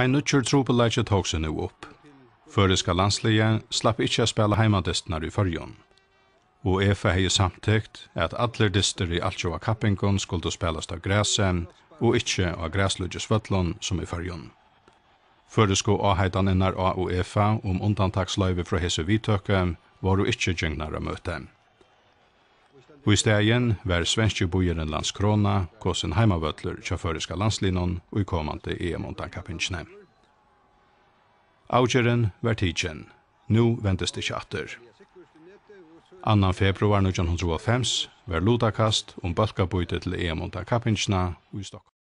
Ein nutcher trupelleitje tog seg nu opp. Føreska landslige slapp ikkje a spela heimadistnar i fyrjon. Og EFA hei samtikt at atler dister i altjoa kappingon skuldo spelast av græsen og ikkje av græslugjusvöllon som i fyrjon. Føresko avheitan innar A og EFA om um undantaksløyve fra hese var jo ikkje gjengnare møten. E og i stegen var svenske bojeren Landskrona kåsen heimavøtler til føreska og i kommande EM-ontankapinsjene. Augeren var tidsjen. Nå ventes det kjatter. 2. februar 1905 var lodakast om um balkabøyde til e ontankapinsjene i Stockholm.